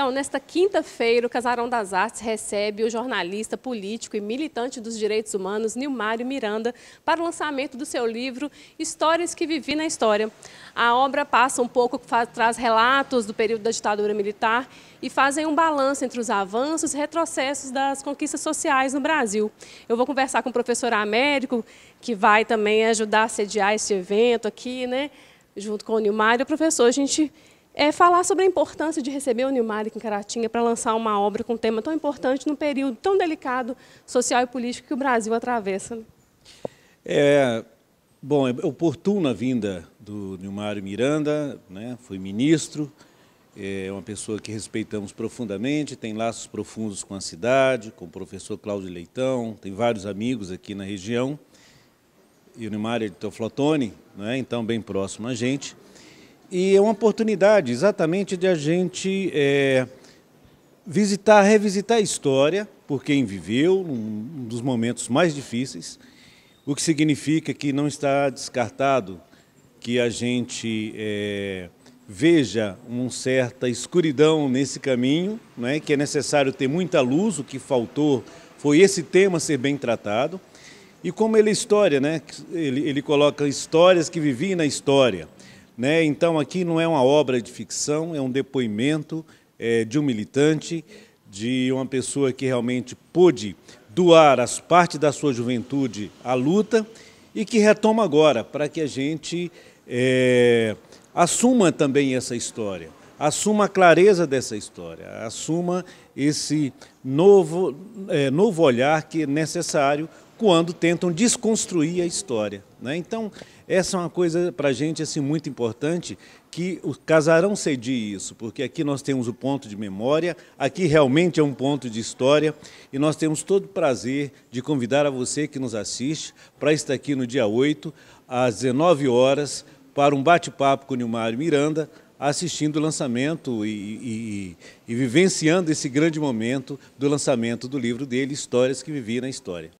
Então, nesta quinta-feira, o Casarão das Artes recebe o jornalista, político e militante dos direitos humanos, Nilmário Miranda, para o lançamento do seu livro Histórias que Vivi na História. A obra passa um pouco, faz, traz relatos do período da ditadura militar e fazem um balanço entre os avanços e retrocessos das conquistas sociais no Brasil. Eu vou conversar com o professor Américo, que vai também ajudar a sediar esse evento aqui, né? Junto com o Nilmário. Professor, a gente é falar sobre a importância de receber o Nilmar em Caratinga para lançar uma obra com um tema tão importante num período tão delicado social e político que o Brasil atravessa. Né? É, bom, é oportuna a vinda do Nilmário Miranda, né, foi ministro, é uma pessoa que respeitamos profundamente, tem laços profundos com a cidade, com o professor Cláudio Leitão, tem vários amigos aqui na região, e o Nilmário é de Teoflotone, né, então bem próximo a gente. E é uma oportunidade exatamente de a gente é, visitar, revisitar a história, por quem viveu, um dos momentos mais difíceis, o que significa que não está descartado que a gente é, veja uma certa escuridão nesse caminho, né, que é necessário ter muita luz, o que faltou foi esse tema ser bem tratado. E como ele é história, né, ele, ele coloca histórias que viviam na história. Né? Então, aqui não é uma obra de ficção, é um depoimento é, de um militante, de uma pessoa que realmente pôde doar as partes da sua juventude à luta e que retoma agora para que a gente é, assuma também essa história, assuma a clareza dessa história, assuma esse novo, é, novo olhar que é necessário quando tentam desconstruir a história. Né? Então, essa é uma coisa para a gente assim, muito importante, que o Casarão cedi isso, porque aqui nós temos o ponto de memória, aqui realmente é um ponto de história, e nós temos todo o prazer de convidar a você que nos assiste para estar aqui no dia 8, às 19 horas, para um bate-papo com o Nilmário Miranda, assistindo o lançamento e, e, e, e, vivenciando esse grande momento do lançamento do livro dele, Histórias que Vivi na História.